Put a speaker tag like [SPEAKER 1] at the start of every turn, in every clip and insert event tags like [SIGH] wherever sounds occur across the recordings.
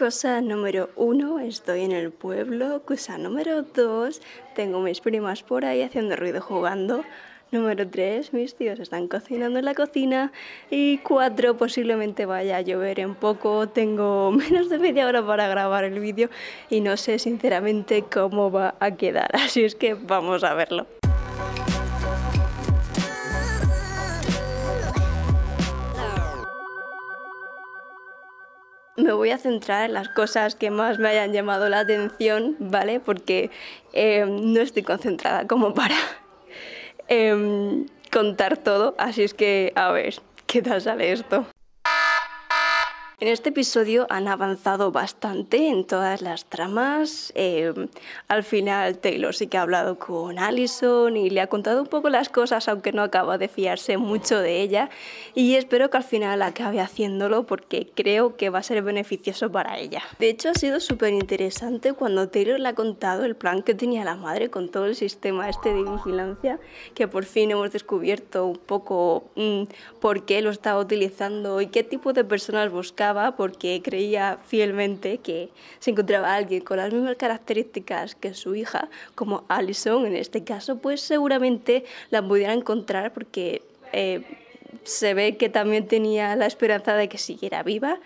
[SPEAKER 1] Cosa número uno, estoy en el pueblo. Cosa número dos, tengo mis primas por ahí haciendo ruido jugando. Número tres, mis tíos están cocinando en la cocina. Y cuatro, posiblemente vaya a llover en poco. Tengo [LAUGHS] menos de media hora para grabar el vídeo y no sé sinceramente cómo va a quedar. Así es que vamos a verlo. me voy a centrar en las cosas que más me hayan llamado la atención, ¿vale? Porque eh, no estoy concentrada como para [LAUGHS] em, contar todo, así es que a ver, ¿qué tal sale esto? En este episodio han avanzado bastante en todas las tramas. Eh, al final Taylor sí que ha hablado con Allison y le ha contado un poco las cosas, aunque no acaba de fiarse mucho de ella. Y espero que al final acabe haciéndolo porque creo que va a ser beneficioso para ella. De hecho ha sido súper interesante cuando Taylor le ha contado el plan que tenía la madre con todo el sistema este de vigilancia, que por fin hemos descubierto un poco mm, por qué lo estaba utilizando y qué tipo de personas buscaba porque creía fielmente que se encontraba alguien con las mismas características que su hija, como Allison en este caso, pues seguramente la pudiera encontrar porque eh, se ve que también tenía la esperanza de que siguiera viva,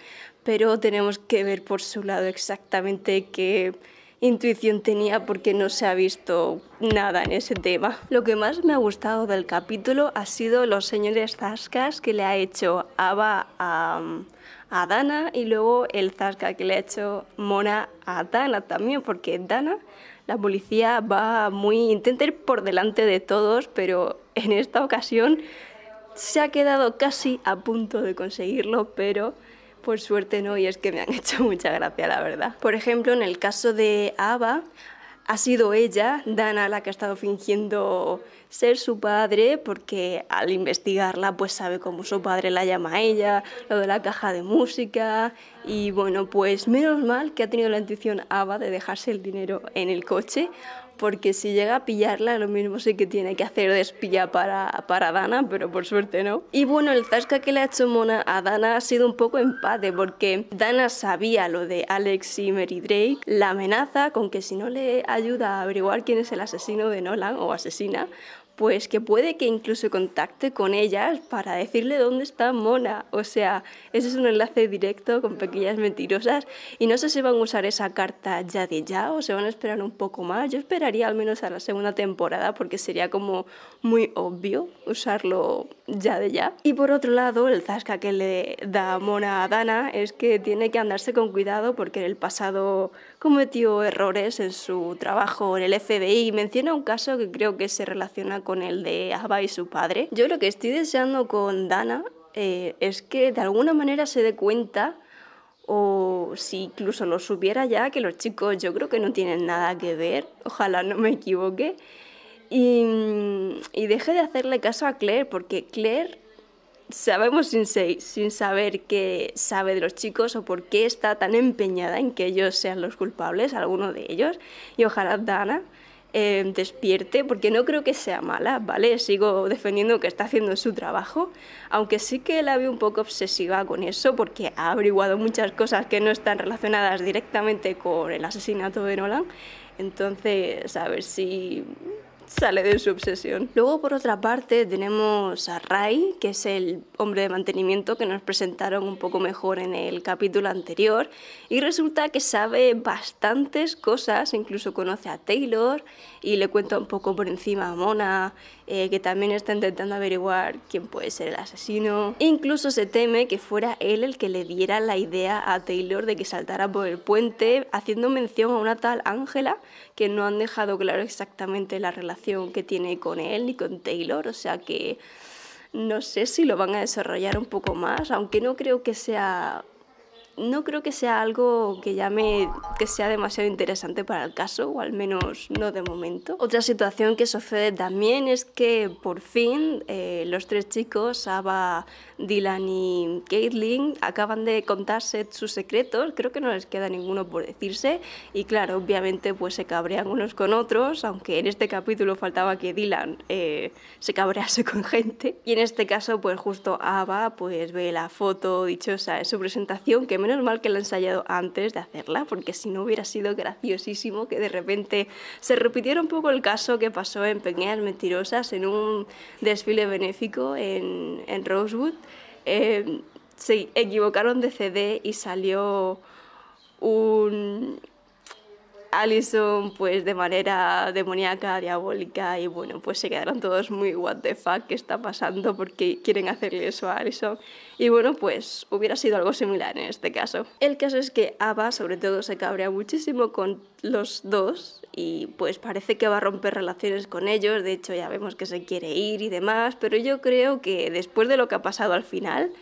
[SPEAKER 1] pero tenemos que ver por su lado exactamente qué intuición tenía porque no se ha visto nada en ese tema. Lo que más me ha gustado del capítulo ha sido los señores zascas que le ha hecho Ava a, a Dana y luego el zasca que le ha hecho Mona a Dana también, porque Dana, la policía va muy, intenta ir por delante de todos, pero en esta ocasión se ha quedado casi a punto de conseguirlo, pero por suerte no, y es que me han [LAUGHS] hecho mucha gracia, la verdad. Por ejemplo, en el caso de Ava, ha sido ella, Dana, la que ha estado fingiendo ser su padre, porque al investigarla, pues sabe cómo su padre la llama a ella, lo de la caja de música. Y bueno, pues menos mal que ha tenido la intuición Ava de dejarse el dinero en el coche, porque si llega a pillarla, lo mismo sé que tiene que hacer de para, Dana, pero por suerte no. Y bueno, el zasca que le ha hecho Mona a Dana ha sido un poco empate, porque Dana sabía lo de Alex y Mary Drake, la amenaza con que si no le ayuda a averiguar quién es el asesino de Nolan o asesina, pues que puede que incluso contacte con ellas para decirle dónde está Mona. O sea, ese es un enlace directo con pequeñas mentirosas y no sé si van a usar esa carta ya de ya o se van a esperar un poco más. Yo esperaría al menos a la segunda temporada porque sería como muy obvio usarlo ya de ya. Y por otro lado, el zasca que le da Mona a Dana es que tiene que andarse con cuidado porque en el pasado cometió errores en su trabajo en el FBI. Menciona un caso que creo que se relaciona con el de Ava y su padre. Yo lo que estoy deseando con Dana eh, es que de alguna manera se dé cuenta o si incluso lo supiera ya, que los chicos yo creo que no tienen nada que ver, ojalá no me equivoque, y, deje de hacerle caso a Claire, porque Claire sabemos sin, sin saber qué sabe de los chicos o por qué está tan empeñada en que ellos sean los culpables, alguno de ellos, y ojalá Dana Em, despierte, porque no creo que sea mala, ¿vale? Sigo defendiendo que está haciendo su trabajo, aunque sí que la veo un poco obsesiva con eso, porque ha averiguado muchas cosas que no están relacionadas directamente con el asesinato de Nolan. Entonces, a ver si sale de su obsesión. Luego, por otra parte, tenemos a Ray, que es el hombre de mantenimiento que nos presentaron un poco mejor en el capítulo anterior, y resulta que sabe bastantes cosas, incluso conoce a Taylor y le cuenta un poco por encima a Mona, eh, que también está intentando averiguar quién puede ser el asesino. Incluso se teme que fuera él el que le diera la idea a Taylor de que saltara por el puente, haciendo mención a una tal Ángela, que no han dejado claro exactamente la relación que tiene con él ni con Taylor, o sea que no sé si lo van a desarrollar un poco más, aunque no creo que sea no creo que sea algo que llame que sea demasiado interesante para el caso, o al menos no de momento. Otra situación que sucede también es que por fin eh, los tres chicos, Ava, Dylan y Caitlin, acaban de contarse sus secretos, creo que no les queda ninguno por decirse, y claro, obviamente pues se cabrean unos con otros, aunque en este capítulo faltaba que Dylan eh, se cabrease con gente, y en este caso pues justo Ava pues ve la foto dichosa en su presentación que menos mal que la he ensayado antes de hacerla, porque si no hubiera sido graciosísimo que de repente se repitiera un poco el caso que pasó en Pequeñas Mentirosas en un desfile benéfico en, en Rosewood. Em, se equivocaron de CD y salió un, Allison pues de manera demoníaca, diabólica y bueno, pues se quedaron todos muy what the fuck, ¿qué está pasando? porque quieren hacerle eso a Allison? Y bueno, pues hubiera sido algo similar en este caso. El caso es que Ava sobre todo se cabrea muchísimo con los dos y pues parece que va a romper relaciones con ellos, de hecho ya vemos que se quiere ir y demás, pero yo creo que después de lo que ha pasado al final,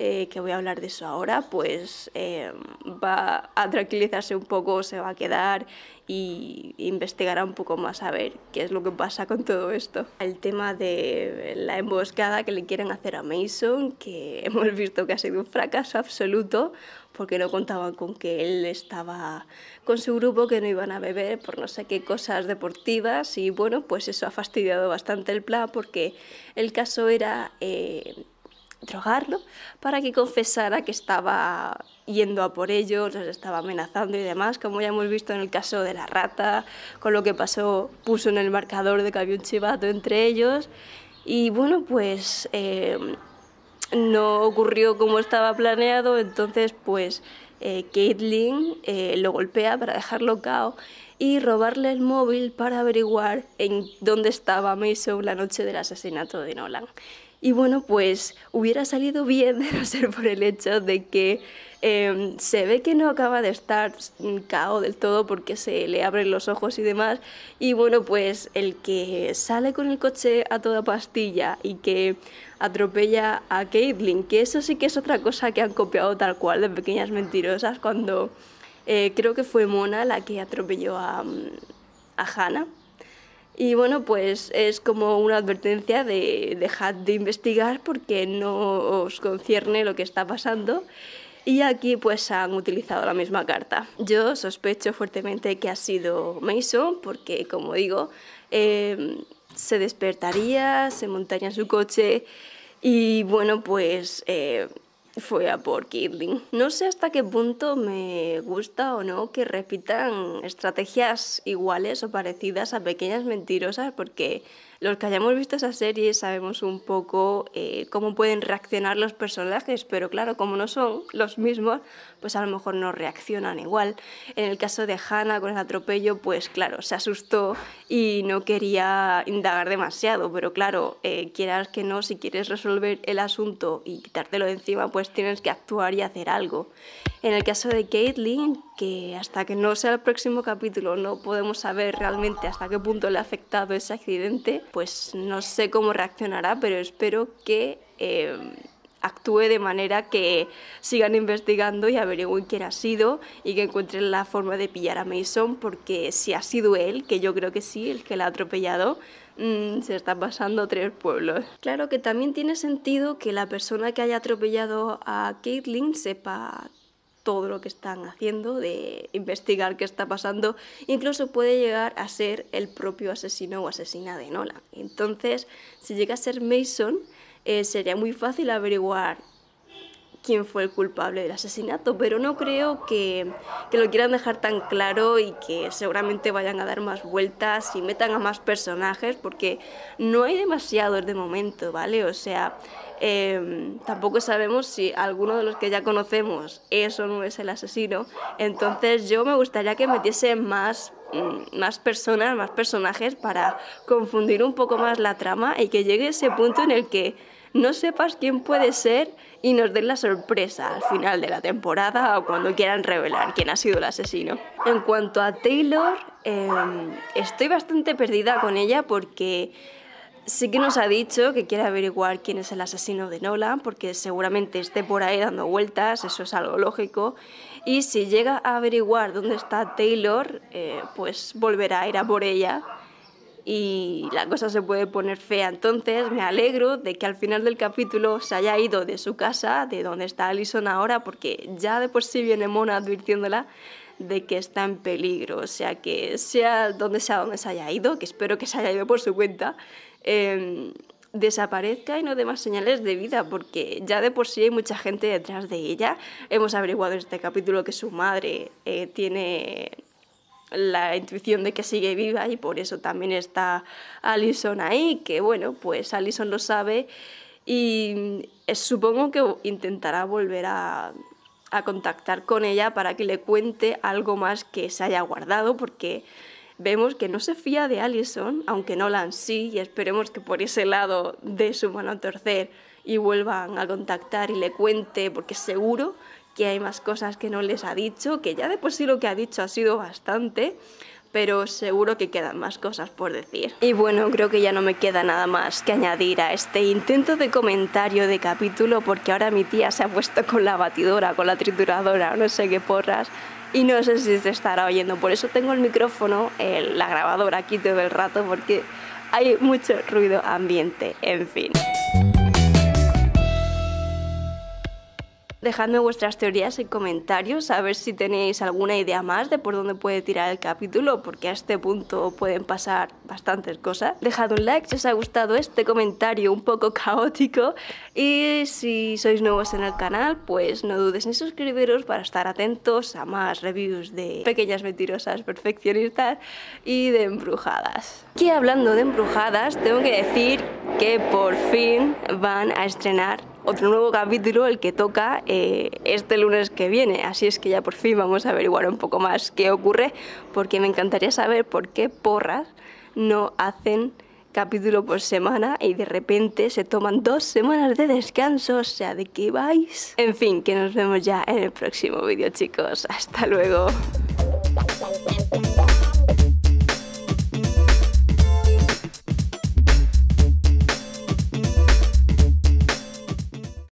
[SPEAKER 1] eh, que voy a hablar de eso ahora, pues em, va a tranquilizarse un poco, se va a quedar y investigará un poco más a ver qué es lo que pasa con todo esto. El tema de la emboscada que le quieren hacer a Mason, que [LAUGHS] hemos visto que ha sido un fracaso absoluto, porque no contaban con que él estaba con su grupo, que no iban a beber por no sé qué cosas deportivas y bueno, pues eso ha fastidiado bastante el plan porque el caso era... Eh, drogarlo para que confesara que estaba yendo a por ellos, los estaba amenazando y demás, como ya hemos visto en el caso de la rata, con lo que pasó, puso en el marcador de que había un chivato entre ellos. Y bueno, pues eh, no ocurrió como estaba planeado, entonces pues eh, Caitlin eh, lo golpea para dejarlo cao y robarle el móvil para averiguar en dónde estaba Mason la noche del asesinato de Nolan. Y bueno, pues hubiera salido bien de [LAUGHS] no ser por el hecho de que em, se ve que no acaba de estar mm, cao del todo porque se le abren los ojos y demás. Y bueno, pues el que sale con el coche a toda pastilla y que atropella a Caitlyn, que eso sí que es otra cosa que han copiado tal cual de Pequeñas Mentirosas cuando eh, creo que fue Mona la que atropelló a, mm, a Hannah y bueno, pues es como una advertencia de dejad de investigar porque no os concierne lo que está pasando. Y aquí pues han utilizado la misma carta. Yo sospecho fuertemente que ha sido Mason porque, como digo, em, se despertaría, se montaría en su coche y bueno, pues... Eh, fue a por Kirling. No sé hasta qué punto me gusta o no que repitan estrategias iguales o parecidas a pequeñas mentirosas porque los que hayamos visto esa serie sabemos un poco eh, cómo pueden reaccionar los personajes, pero claro, como no son los mismos, pues a lo mejor no reaccionan igual. En el caso de Hannah con el atropello, pues claro, se asustó y no quería indagar demasiado, pero claro, eh, quieras que no, si quieres resolver el asunto y quitártelo de encima, pues tienes que actuar y hacer algo. En el caso de Caitlyn, que hasta que no sea el próximo capítulo no podemos saber realmente hasta qué punto le ha afectado ese accidente, pues no sé cómo reaccionará, pero espero que eh, actúe de manera que sigan investigando y averigüen quién ha sido y que encuentren la forma de pillar a Mason, porque si ha sido él, que yo creo que sí, el que la ha atropellado, mm, se está pasando tres pueblos. Claro que también tiene sentido que la persona que haya atropellado a Caitlin sepa todo lo que están haciendo, de investigar qué está pasando, incluso puede llegar a ser el propio asesino o asesina de Nola. Entonces, si llega a ser Mason, eh, sería muy fácil averiguar quién fue el culpable del asesinato, pero no creo que, que, lo quieran dejar tan claro y que seguramente vayan a dar más vueltas y metan a más personajes, porque no hay demasiados de momento, ¿vale? O sea, em, tampoco sabemos si alguno de los que ya conocemos es o no es el asesino, entonces yo me gustaría que metiesen más mm, más personas, más personajes para confundir un poco más la trama y que llegue ese punto en el que no sepas quién puede ser y nos den la sorpresa al final de la temporada o cuando quieran revelar quién ha sido el asesino. En cuanto a Taylor, em, estoy bastante perdida con ella porque sí que nos ha dicho que quiere averiguar quién es el asesino de Nolan, porque seguramente esté por ahí dando vueltas, eso es algo lógico. Y si llega a averiguar dónde está Taylor, eh, pues volverá a ir a por ella y la cosa se puede poner fea. Entonces me alegro de que al final del capítulo se haya ido de su casa, de donde está Alison ahora, porque ya de por sí viene Mona advirtiéndola de que está en peligro. O sea, que sea donde sea donde se haya ido, que espero que se haya ido por su cuenta, em, desaparezca y no dé más señales de vida, porque ya de por sí hay mucha gente detrás de ella. Hemos averiguado en este capítulo que su madre eh, tiene la intuición de que sigue viva y por eso también está Allison ahí, que bueno, pues Allison lo sabe y supongo que intentará volver a, contactar con ella para que le cuente algo más que se haya guardado porque vemos que no se fía de Alison aunque Nolan sí, y esperemos que por ese lado de su mano a torcer y vuelvan a contactar y le cuente, porque seguro que hay más cosas que no les ha dicho, que ya de por sí lo que ha dicho ha sido bastante, pero seguro que quedan más cosas por decir. Y bueno, creo que ya no me queda nada más que añadir a este intento de comentario de capítulo, porque ahora mi tía se ha puesto con la batidora, con la trituradora, no sé qué porras. Y no sé si se estará oyendo, por eso tengo el micrófono, la grabadora aquí todo el rato, porque hay mucho ruido ambiente, en fin. Dejadme vuestras teorías y comentarios, a ver si tenéis alguna idea más de por dónde puede tirar el capítulo, porque a este punto pueden pasar bastantes cosas. Dejad un like si os ha gustado este comentario un poco caótico y si sois nuevos en el canal, pues no dudes en suscribiros para estar atentos a más reviews de pequeñas mentirosas perfeccionistas y de embrujadas. Y hablando de embrujadas, tengo que decir que por fin van a estrenar otro nuevo capítulo, el que toca eh, este lunes que viene. Así es que ya por fin vamos a averiguar un poco más qué ocurre, porque me encantaría saber por qué porras no hacen capítulo por semana y de repente se toman dos semanas de descanso, o sea, ¿de qué vais? En fin, que nos vemos ya en el próximo vídeo, chicos. Hasta luego.